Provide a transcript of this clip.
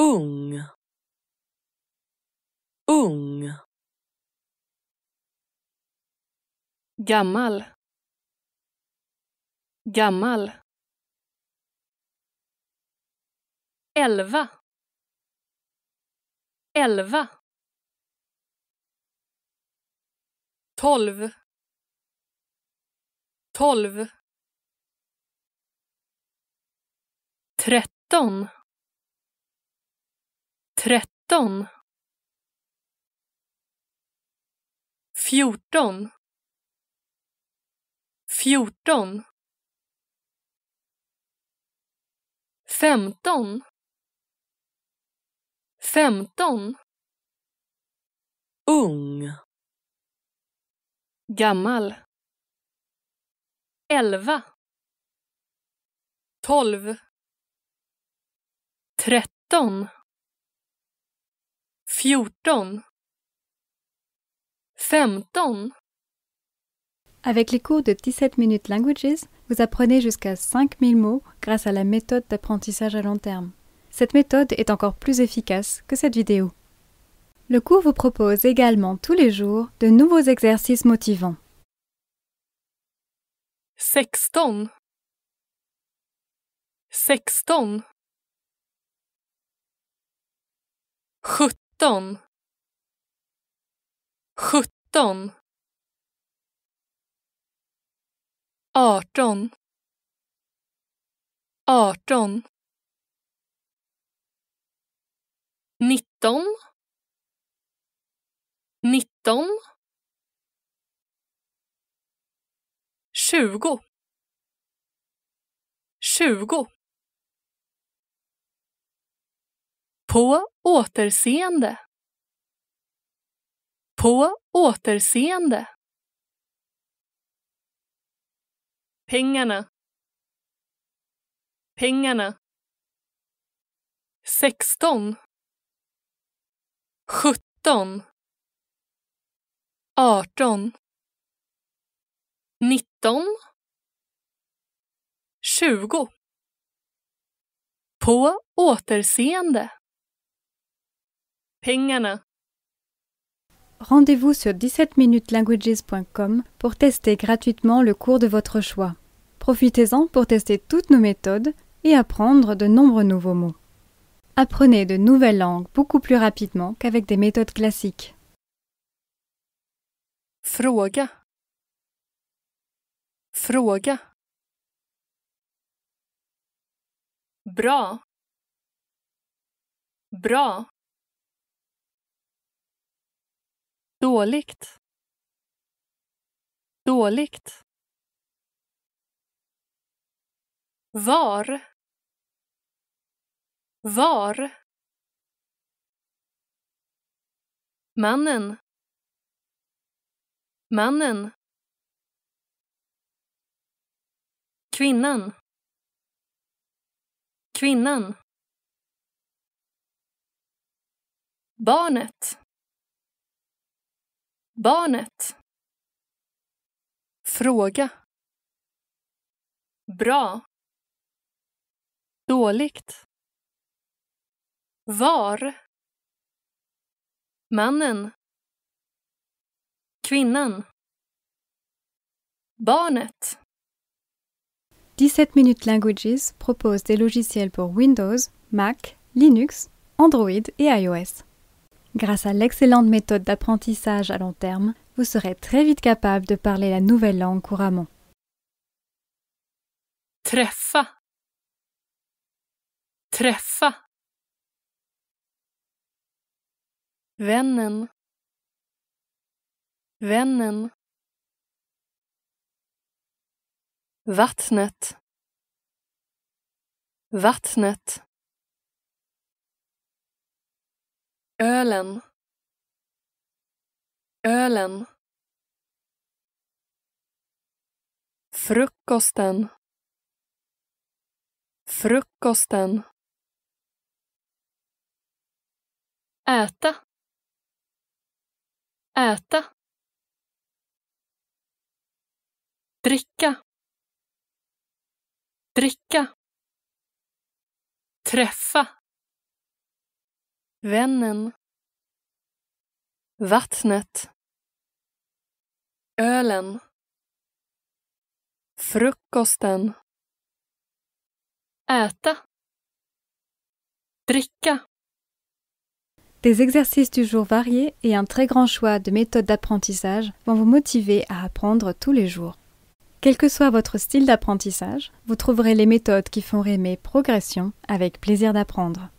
ung ung gammal gammal elva elva tolv tolv tretton tretton, fjorton, fjorton, femton, femton, ung, gammal, elva, tolv, tretton 14, 15. Avec les cours de 17 Minutes Languages, vous apprenez jusqu'à 5000 mots grâce à la méthode d'apprentissage à long terme. Cette méthode est encore plus efficace que cette vidéo. Le cours vous propose également tous les jours de nouveaux exercices motivants. 16 16 sjutton sjutton arton arton nitton nitton tjugo tjugo På återseende. På återseende. Pengarna. Pengarna. 16. 17. 18. 19. 20. På återseende. Rendez-vous sur 17minuteslanguages.com pour tester gratuitement le cours de votre choix. Profitez-en pour tester toutes nos méthodes et apprendre de nombreux nouveaux mots. Apprenez de nouvelles langues beaucoup plus rapidement qu'avec des méthodes classiques. Fråga. Fråga. Bra. Bra. dåligt dåligt var var mannen mannen kvinnan kvinnan barnet Barnet. Fråga. Bra. Dåligt. Var. Mannen. Kvinnan. Barnet. 17 Minutes Languages propose des logiciels pour Windows, Mac, Linux, Android et iOS. Grâce à l'excellente méthode d'apprentissage à long terme, vous serez très vite capable de parler la nouvelle langue couramment. ölen ölen frukosten frukosten äta äta dricka dricka träffa Vennen, Vattnet. Ölen. Frukosten. Äta. Dricka. Des exercices du jour variés et un très grand choix de méthodes d'apprentissage vont vous motiver à apprendre tous les jours. Quel que soit votre style d'apprentissage, vous trouverez les méthodes qui font aimer progression avec plaisir d'apprendre.